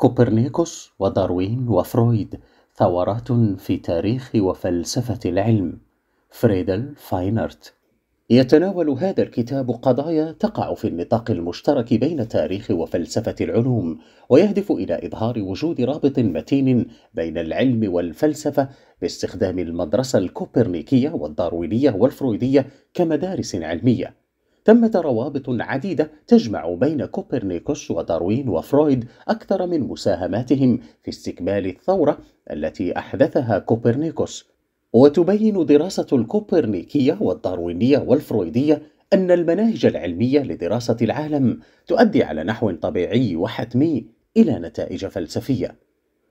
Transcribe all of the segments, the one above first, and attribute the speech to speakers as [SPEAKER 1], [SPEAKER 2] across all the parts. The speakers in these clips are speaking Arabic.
[SPEAKER 1] كوبرنيكوس وداروين وفرويد ثورات في تاريخ وفلسفة العلم فريدل فاينرت يتناول هذا الكتاب قضايا تقع في النطاق المشترك بين تاريخ وفلسفة العلوم ويهدف إلى إظهار وجود رابط متين بين العلم والفلسفة باستخدام المدرسة الكوبرنيكية والداروينية والفرويدية كمدارس علمية ثمة روابط عديدة تجمع بين كوبرنيكوس وداروين وفرويد أكثر من مساهماتهم في استكمال الثورة التي أحدثها كوبرنيكوس وتبين دراسة الكوبرنيكية والداروينية والفرويدية أن المناهج العلمية لدراسة العالم تؤدي على نحو طبيعي وحتمي إلى نتائج فلسفية.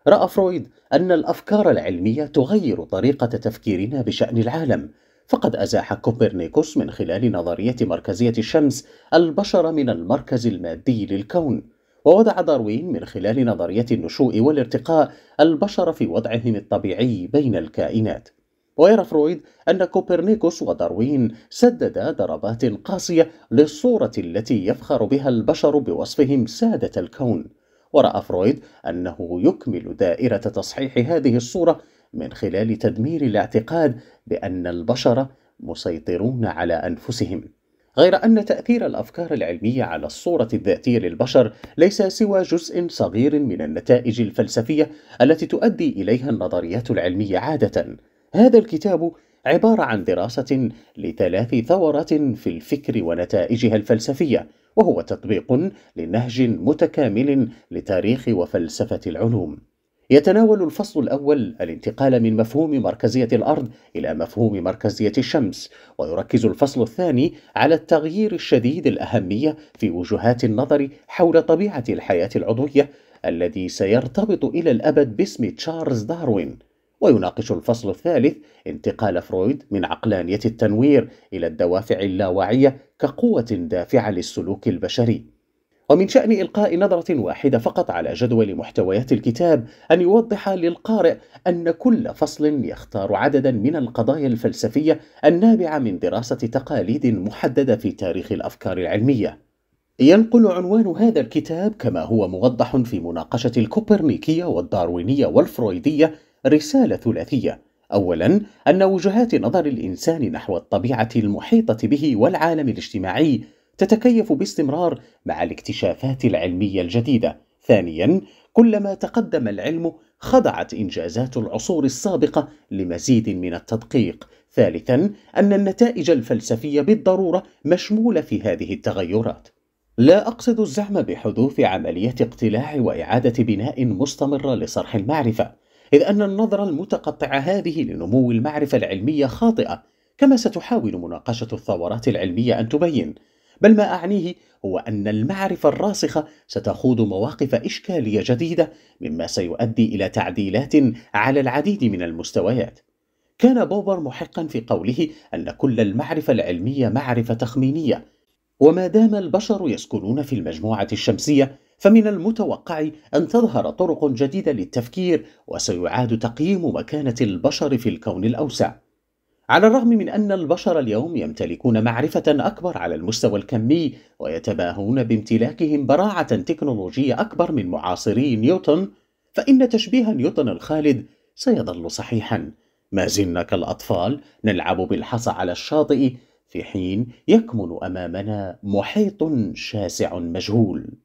[SPEAKER 1] رأى فرويد أن الأفكار العلمية تغير طريقة تفكيرنا بشأن العالم، فقد أزاح كوبرنيكوس من خلال نظرية مركزية الشمس البشر من المركز المادي للكون ووضع داروين من خلال نظرية النشوء والارتقاء البشر في وضعهم الطبيعي بين الكائنات ويرى فرويد أن كوبرنيكوس وداروين سددا ضربات قاسية للصورة التي يفخر بها البشر بوصفهم سادة الكون ورأى فرويد أنه يكمل دائرة تصحيح هذه الصورة من خلال تدمير الاعتقاد بأن البشر مسيطرون على أنفسهم غير أن تأثير الأفكار العلمية على الصورة الذاتية للبشر ليس سوى جزء صغير من النتائج الفلسفية التي تؤدي إليها النظريات العلمية عادة. هذا الكتاب عبارة عن دراسة لثلاث ثورات في الفكر ونتائجها الفلسفية، وهو تطبيق لنهج متكامل لتاريخ وفلسفة العلوم. يتناول الفصل الأول الانتقال من مفهوم مركزية الأرض إلى مفهوم مركزية الشمس، ويركز الفصل الثاني على التغيير الشديد الأهمية في وجهات النظر حول طبيعة الحياة العضوية الذي سيرتبط إلى الأبد باسم تشارلز داروين. ويناقش الفصل الثالث انتقال فرويد من عقلانية التنوير إلى الدوافع اللاواعية كقوة دافعة للسلوك البشري. ومن شأن إلقاء نظرة واحدة فقط على جدول محتويات الكتاب أن يوضح للقارئ أن كل فصل يختار عددا من القضايا الفلسفية النابعة من دراسة تقاليد محددة في تاريخ الأفكار العلمية. ينقل عنوان هذا الكتاب كما هو موضح في مناقشة الكوبرنيكية والداروينية والفرويدية رسالة ثلاثية اولا ان وجهات نظر الانسان نحو الطبيعه المحيطه به والعالم الاجتماعي تتكيف باستمرار مع الاكتشافات العلمية الجديدة. ثانياً، كلما تقدم العلم خضعت إنجازات العصور السابقة لمزيد من التدقيق. ثالثاً، أن النتائج الفلسفية بالضرورة مشمولة في هذه التغيرات. لا أقصد الزعم بحدوث عملية اقتلاع وإعادة بناء مستمرة لصرح المعرفة، إذ أن النظرة المتقطعة هذه لنمو المعرفة العلمية خاطئة، كما ستحاول مناقشة الثورات العلمية أن تبين، بل ما أعنيه هو أن المعرفة الراسخة ستخوض مواقف إشكالية جديدة مما سيؤدي إلى تعديلات على العديد من المستويات كان بوبر محقا في قوله أن كل المعرفة العلمية معرفة تخمينية وما دام البشر يسكنون في المجموعة الشمسية فمن المتوقع أن تظهر طرق جديدة للتفكير وسيعاد تقييم مكانة البشر في الكون الأوسع على الرغم من أن البشر اليوم يمتلكون معرفة أكبر على المستوى الكمي ويتباهون بامتلاكهم براعة تكنولوجية أكبر من معاصري نيوتن فإن تشبيه نيوتن الخالد سيظل صحيحا ما زلنا كالأطفال نلعب بالحصى على الشاطئ في حين يكمن أمامنا محيط شاسع مجهول